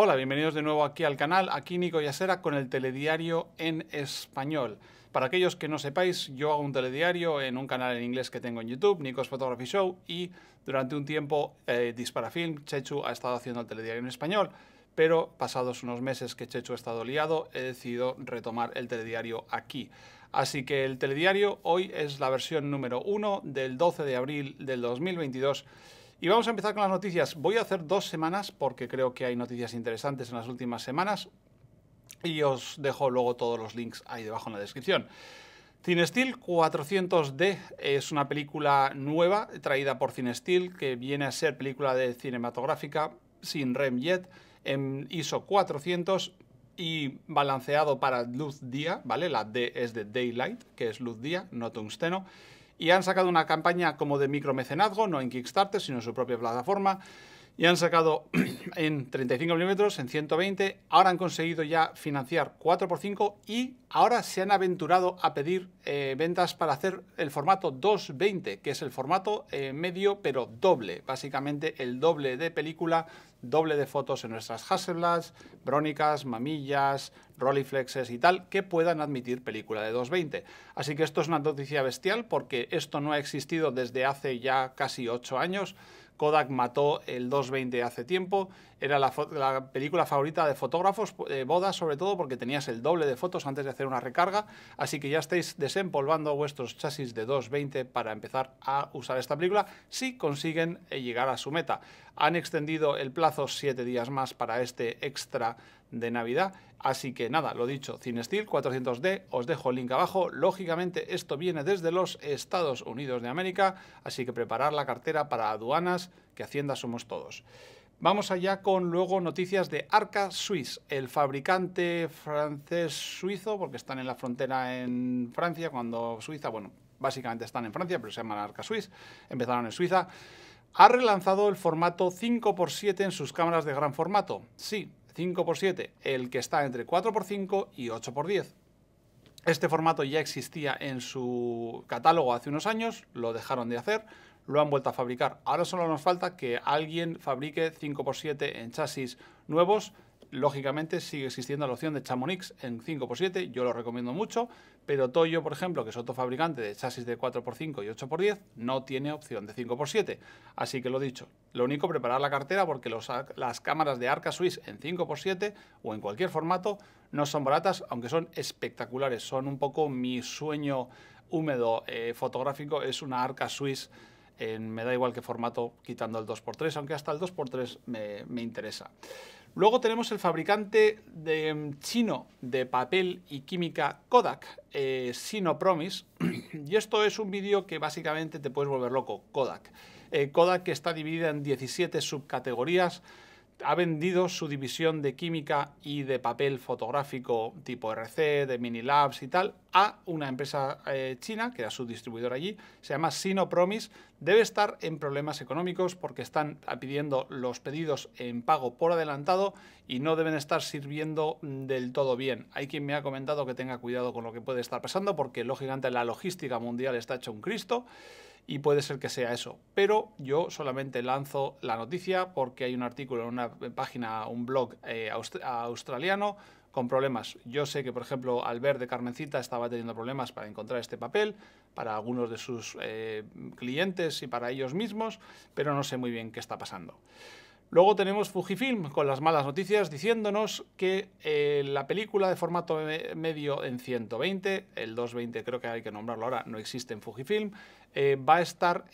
Hola, bienvenidos de nuevo aquí al canal, aquí Nico Yasera con el telediario en español. Para aquellos que no sepáis, yo hago un telediario en un canal en inglés que tengo en YouTube, Nico's Photography Show, y durante un tiempo eh, Disparafilm, Chechu, ha estado haciendo el telediario en español, pero pasados unos meses que Chechu ha estado liado, he decidido retomar el telediario aquí. Así que el telediario hoy es la versión número 1 del 12 de abril del 2022 y vamos a empezar con las noticias. Voy a hacer dos semanas porque creo que hay noticias interesantes en las últimas semanas y os dejo luego todos los links ahí debajo en la descripción. Cinesteel 400D es una película nueva traída por Cinesteel que viene a ser película de cinematográfica sin REM jet en ISO 400 y balanceado para luz día, ¿vale? La D es de daylight, que es luz día, no tungsteno y han sacado una campaña como de micromecenazgo, no en Kickstarter, sino en su propia plataforma. Y han sacado en 35 milímetros, en 120. Ahora han conseguido ya financiar 4x5 y ahora se han aventurado a pedir eh, ventas para hacer el formato 220, que es el formato eh, medio pero doble. Básicamente el doble de película, doble de fotos en nuestras Hasselblads, brónicas, mamillas, Rolliflexes y tal, que puedan admitir película de 220. Así que esto es una noticia bestial porque esto no ha existido desde hace ya casi 8 años. Kodak mató el 220 hace tiempo, era la, película favorita de fotógrafos, de eh, bodas sobre todo, porque tenías el doble de fotos antes de hacer una recarga, así que ya estáis desempolvando vuestros chasis de 220 para empezar a usar esta película si consiguen eh, llegar a su meta. Han extendido el plazo 7 días más para este extra de Navidad. Así que nada, lo dicho, CineSteel 400D, os dejo el link abajo. Lógicamente esto viene desde los Estados Unidos de América, así que preparar la cartera para aduanas, que Hacienda somos todos. Vamos allá con luego noticias de Arca Suisse, el fabricante francés-suizo, porque están en la frontera en Francia, cuando Suiza, bueno, básicamente están en Francia, pero se llaman Arca Suisse, empezaron en Suiza ha relanzado el formato 5x7 en sus cámaras de gran formato. Sí, 5 x 7 el que está entre 4 x 5 y 8 x 10. Este formato ya existía en su catálogo hace unos años, lo dejaron de hacer, lo han vuelto a fabricar. Ahora solo nos falta que alguien fabrique 5x7 en chasis nuevos. Lógicamente sigue existiendo la opción de Chamonix en 5x7, yo lo recomiendo mucho, pero Toyo, por ejemplo, que es otro fabricante de chasis de 4x5 y 8x10, no tiene opción de 5x7. Así que lo dicho, lo único preparar la cartera porque las cámaras de Arca Swiss en 5x7 o en cualquier formato no son baratas, aunque son espectaculares. Son un poco mi sueño húmedo eh, fotográfico, es una Arca Swiss. En, eh, me da igual qué formato, quitando el 2x3, aunque hasta el 2x3 me, me interesa. Luego tenemos el fabricante de, mm, chino de papel y química Kodak, eh, promise y esto es un vídeo que básicamente te puedes volver loco, Kodak. Eh, Kodak está dividida en 17 subcategorías, ha vendido su división de química y de papel fotográfico tipo RC, de mini labs y tal, a una empresa eh, china, que era su distribuidor allí, se llama Sinopromis. Debe estar en problemas económicos porque están pidiendo los pedidos en pago por adelantado y no deben estar sirviendo del todo bien. Hay quien me ha comentado que tenga cuidado con lo que puede estar pasando porque, lógicamente, la logística mundial está hecho un Cristo y puede ser que sea eso. Pero yo solamente lanzo la noticia porque hay un artículo en una página, un blog eh, australiano con problemas. Yo sé que, por ejemplo, Albert de Carmencita estaba teniendo problemas para encontrar este papel, para algunos de sus eh, clientes y para ellos mismos, pero no sé muy bien qué está pasando. Luego tenemos Fujifilm con las malas noticias diciéndonos que eh, la película de formato medio en 120, el 220 creo que hay que nombrarlo ahora, no existe en Fujifilm, eh, va a estar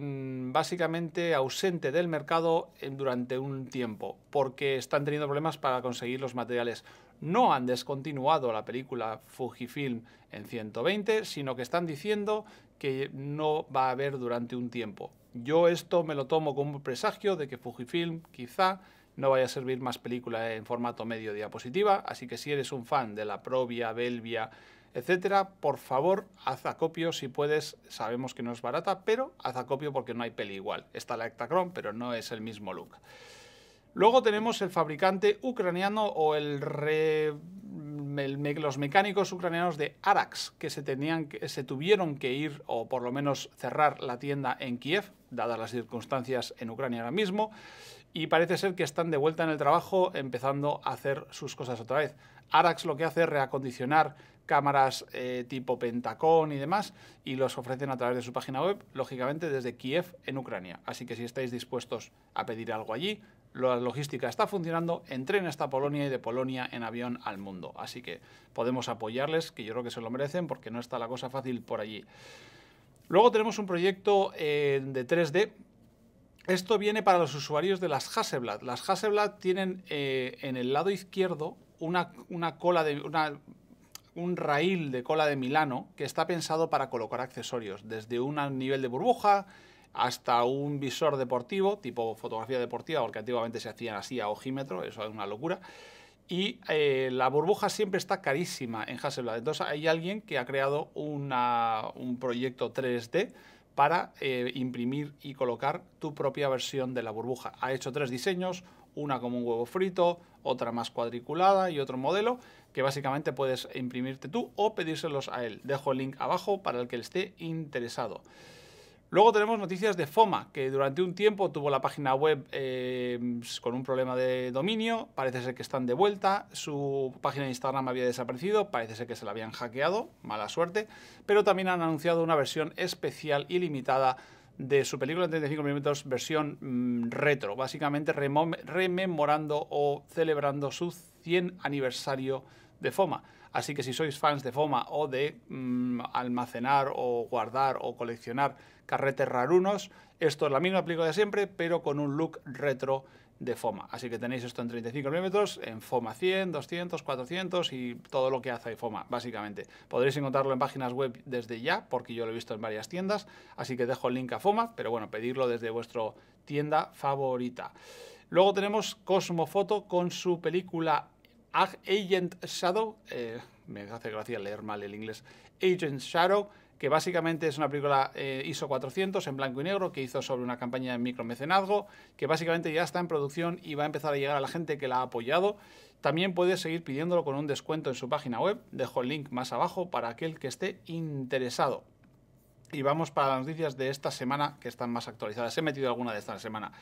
básicamente ausente del mercado durante un tiempo porque están teniendo problemas para conseguir los materiales. No han descontinuado la película Fujifilm en 120, sino que están diciendo que no va a haber durante un tiempo. Yo esto me lo tomo como un presagio de que Fujifilm quizá no vaya a servir más película en formato medio diapositiva, así que si eres un fan de la Provia, Belvia, etcétera, por favor, haz acopio si puedes, sabemos que no es barata, pero haz acopio porque no hay peli igual. Está la Ektacron, pero no es el mismo look. Luego tenemos el fabricante ucraniano o los mecánicos ucranianos de Arax, que se, tenían que se tuvieron que ir o por lo menos cerrar la tienda en Kiev dadas las circunstancias en Ucrania ahora mismo, y parece ser que están de vuelta en el trabajo empezando a hacer sus cosas otra vez. Arax lo que hace es reacondicionar cámaras eh, tipo Pentacón y demás y los ofrecen a través de su página web, lógicamente desde Kiev en Ucrania. Así que si estáis dispuestos a pedir algo allí, la logística está funcionando, en esta hasta Polonia y de Polonia en avión al mundo. Así que podemos apoyarles, que yo creo que se lo merecen porque no está la cosa fácil por allí. Luego tenemos un proyecto eh, de 3D. Esto viene para los usuarios de las Hasselblad. Las Hasselblad tienen eh, en el lado izquierdo una, cola de un raíl de cola de Milano que está pensado para colocar accesorios, desde un nivel de burbuja hasta un visor deportivo, tipo fotografía deportiva, porque antiguamente se hacían así a ojímetro, eso es una locura y eh, la burbuja siempre está carísima en Hasselblad. Entonces hay alguien que ha creado un proyecto 3D para eh, imprimir y colocar tu propia versión de la burbuja. Ha hecho tres diseños, una como un huevo frito, otra más cuadriculada y otro modelo que básicamente puedes imprimirte tú o pedírselos a él. Dejo el link abajo para el que esté interesado. Luego tenemos noticias de FOMA, que durante un tiempo tuvo la página web eh, con un problema de dominio, parece ser que están de vuelta, su página de Instagram había desaparecido, parece ser que se la habían hackeado, mala suerte, pero también han anunciado una versión especial y limitada de su película en 35 mm versión retro, básicamente rememorando o celebrando su 100 aniversario de FOMA. Así que si sois fans de FOMA o de mm, almacenar o guardar o coleccionar carretes rarunos, esto es la misma aplico de siempre, pero con un look retro de FOMA. Así que tenéis esto en 35 mm en FOMA 100, 200, 400 y todo lo que hace FOMA, básicamente. Podréis encontrarlo en páginas web desde ya, porque yo lo he visto en varias tiendas, así que dejo el link a FOMA, pero bueno, pedirlo desde vuestra tienda favorita. Luego tenemos Cosmofoto con su película Agent Shadow, eh, me hace gracia leer mal el inglés, Agent Shadow, que básicamente es una película eh, ISO 400 en blanco y negro que hizo sobre una campaña de micromecenazgo, que básicamente ya está en producción y va a empezar a llegar a la gente que la ha apoyado. También puedes seguir pidiéndolo con un descuento en su página web, dejo el link más abajo para aquel que esté interesado. Y vamos para las noticias de esta semana que están más actualizadas. He metido alguna de esta semana.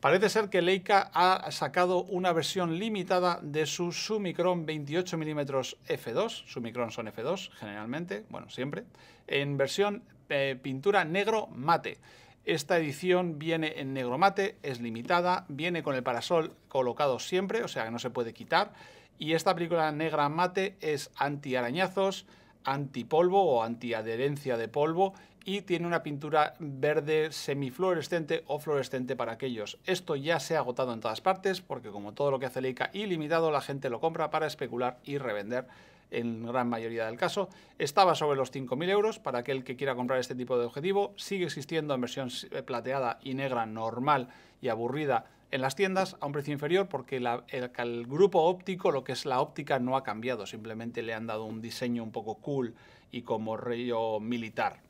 Parece ser que Leica ha sacado una versión limitada de su Summicron 28mm f2, Summicron son f2 generalmente, bueno, siempre, en versión eh, pintura negro mate. Esta edición viene en negro mate, es limitada, viene con el parasol colocado siempre, o sea que no se puede quitar, y esta película negra mate es anti arañazos, anti polvo o anti adherencia de polvo y tiene una pintura verde semifluorescente o fluorescente para aquellos. Esto ya se ha agotado en todas partes porque como todo lo que hace Leica ilimitado la gente lo compra para especular y revender en gran mayoría del caso. Estaba sobre los 5.000 euros para aquel que quiera comprar este tipo de objetivo. Sigue existiendo en versión eh, plateada y negra normal y aburrida en las tiendas a un precio inferior porque el, grupo óptico, lo que es la óptica, no ha cambiado. Simplemente le han dado un diseño un poco cool y como rollo militar.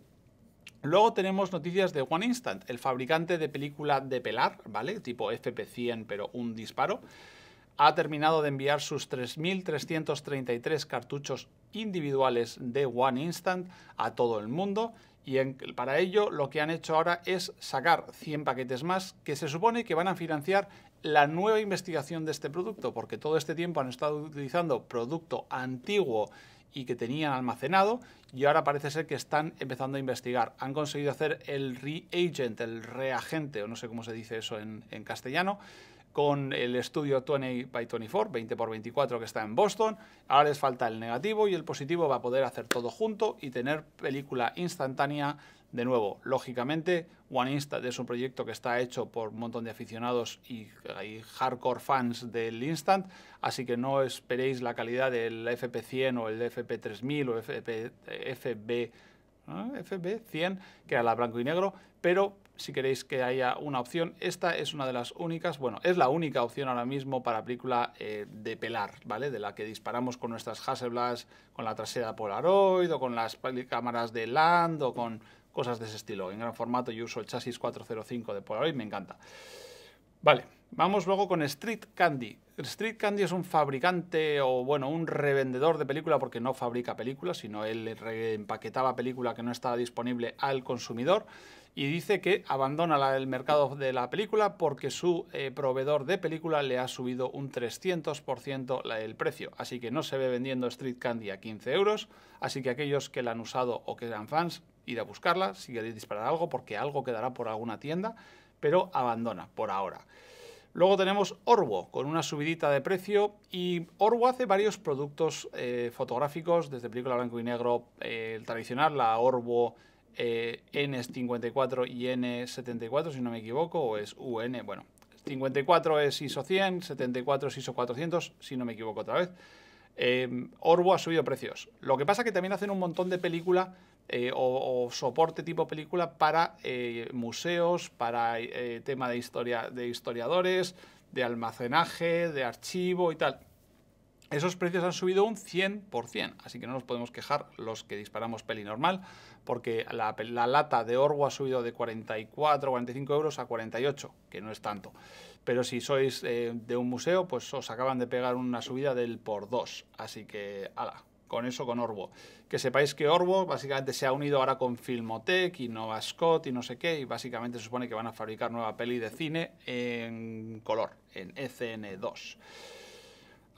Luego tenemos noticias de One Instant, el fabricante de película de pelar, ¿vale? Tipo FP100, pero un disparo. Ha terminado de enviar sus 3.333 cartuchos individuales de One Instant a todo el mundo y para ello lo que han hecho ahora es sacar 100 paquetes más que se supone que van a financiar la nueva investigación de este producto, porque todo este tiempo han estado utilizando producto antiguo y que tenían almacenado y ahora parece ser que están empezando a investigar. Han conseguido hacer el reagent, el reagente, o no sé cómo se dice eso en, en castellano, con el estudio 20 x 24, 20 por 24 que está en Boston. Ahora les falta el negativo y el positivo va a poder hacer todo junto y tener película instantánea de nuevo, lógicamente, One Instant es un proyecto que está hecho por un montón de aficionados y, hardcore fans del Instant, así que no esperéis la calidad del FP100 o el FP3000 o FP, FB, fb FB100, que era la blanco y negro, pero si queréis que haya una opción. Esta es una de las únicas, bueno, es la única opción ahora mismo para película eh, de pelar, ¿vale? De la que disparamos con nuestras Hasselblad, con la trasera Polaroid o con las cámaras de Land o con cosas de ese estilo. En gran formato yo uso el chasis 405 de Polaroid, me encanta. Vale, vamos luego con Street Candy. Street Candy es un fabricante o, bueno, un revendedor de película porque no fabrica películas, sino él reempaquetaba película que no estaba disponible al consumidor y dice que abandona la, el mercado de la película porque su eh, proveedor de película le ha subido un 300% el precio. Así que no se ve vendiendo Street Candy a 15 euros. Así que aquellos que la han usado o que eran fans, ir a buscarla si queréis disparar algo porque algo quedará por alguna tienda, pero abandona por ahora. Luego tenemos Orbo, con una subidita de precio. Y Orbo hace varios productos eh, fotográficos, desde película blanco y negro, eh, el tradicional, la Orbo eh, N54 y N74, si no me equivoco, o es UN, bueno, 54 es ISO 100, 74 es ISO 400, si no me equivoco otra vez. Em, Orbo ha subido precios. Lo que pasa es que también hacen un montón de película eh, o, soporte tipo película para eh, museos, para tema de historia de historiadores, de almacenaje, de archivo y tal. Esos precios han subido un 100%, así que no nos podemos quejar los que disparamos peli normal, porque la, lata de Orwo ha subido de 44, 45 euros a 48, que no es tanto. Pero si sois eh, de un museo, pues os acaban de pegar una subida del por 2, así que ala, con eso con Orbo. Que sepáis que Orbo básicamente se ha unido ahora con Filmotech y Nova Scott y no sé qué, y básicamente se supone que van a fabricar nueva peli de cine en color, en sn e 2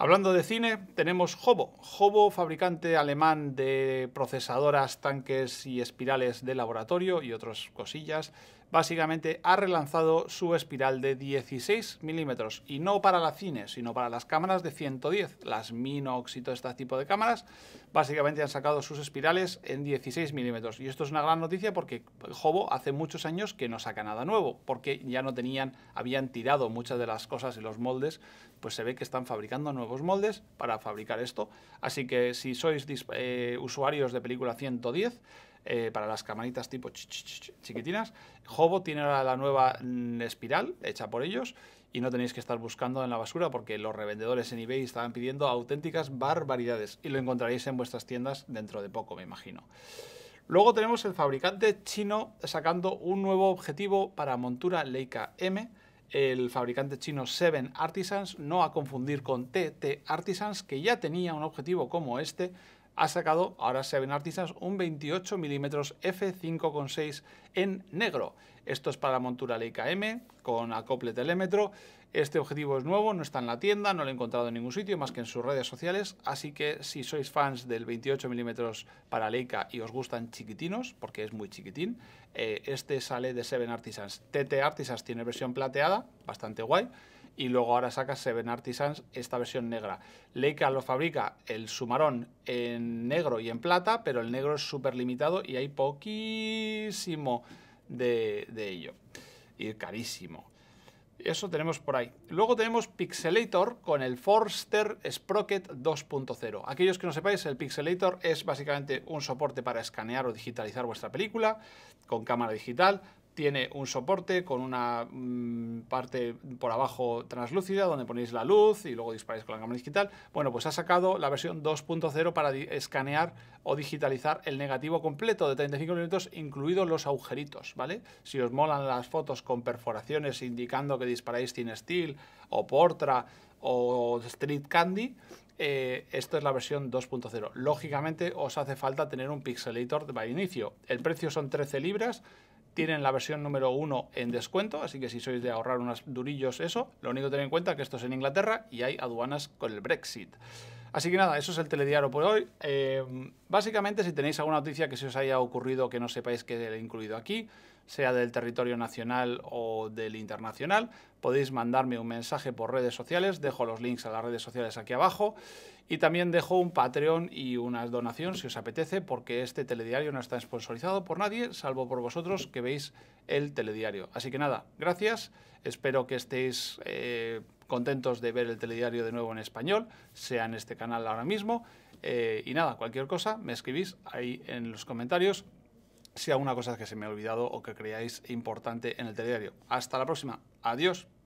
Hablando de cine, tenemos Hobo. Hobo, fabricante alemán de procesadoras, tanques y espirales de laboratorio y otras cosillas, básicamente ha relanzado su espiral de 16 milímetros y no para la cine, sino para las cámaras de 110, las Minox y este tipo de cámaras. Básicamente han sacado sus espirales en 16 milímetros y esto es una gran noticia porque Hobo hace muchos años que no saca nada nuevo, porque ya no tenían, habían tirado muchas de las cosas y los moldes pues se ve que están fabricando nuevos moldes para fabricar esto. Así que si sois eh, usuarios de película 110, eh, para las camaritas tipo chiquitinas, Hobo tiene ahora la nueva mm, espiral hecha por ellos y no tenéis que estar buscando en la basura porque los revendedores en eBay estaban pidiendo auténticas barbaridades y lo encontraréis en vuestras tiendas dentro de poco, me imagino. Luego tenemos el fabricante chino sacando un nuevo objetivo para montura Leica M el fabricante chino Seven Artisans, no a confundir con TT Artisans, que ya tenía un objetivo como este ha sacado ahora Seven Artisans un 28 mm f5.6 en negro. Esto es para montura Leica M con acople telémetro. Este objetivo es nuevo, no está en la tienda, no lo he encontrado en ningún sitio más que en sus redes sociales, así que si sois fans del 28 mm para Leica y os gustan chiquitinos, porque es muy chiquitín, eh, este sale de Seven Artisans. TT Artisans tiene versión plateada, bastante guay, y luego ahora saca Seven Artisans, esta versión negra. Leica lo fabrica el Sumarón en negro y en plata, pero el negro es súper limitado y hay poquísimo de, de ello. Y carísimo. Eso tenemos por ahí. Luego tenemos Pixelator con el Forster Sprocket 2.0. Aquellos que no sepáis, el Pixelator es básicamente un soporte para escanear o digitalizar vuestra película con cámara digital tiene un soporte con una mm, parte por abajo translúcida donde ponéis la luz y luego disparáis con la cámara digital. Bueno, pues ha sacado la versión 2.0 para escanear o digitalizar el negativo completo de 35 minutos, incluidos los agujeritos, ¿vale? Si os molan las fotos con perforaciones indicando que disparáis sin Steel o Portra o Street Candy, eh, esto es la versión 2.0. Lógicamente os hace falta tener un pixelator de inicio. El precio son 13 libras tienen la versión número 1 en descuento, así que si sois de ahorrar unos durillos eso, lo único que tener en cuenta es que esto es en Inglaterra y hay aduanas con el Brexit. Así que nada, eso es el telediario por hoy. Eh, básicamente, si tenéis alguna noticia que se os haya ocurrido que no sepáis que he incluido aquí, sea del territorio nacional o del internacional, podéis mandarme un mensaje por redes sociales, dejo los links a las redes sociales aquí abajo y también dejo un Patreon y una donación si os apetece porque este telediario no está sponsorizado por nadie salvo por vosotros que veis el telediario. Así que nada, gracias, espero que estéis eh, contentos de ver el telediario de nuevo en español, sea en este canal ahora mismo. Eh, y nada, cualquier cosa me escribís ahí en los comentarios si alguna cosa que se me ha olvidado o que creáis importante en el telediario. Hasta la próxima. Adiós.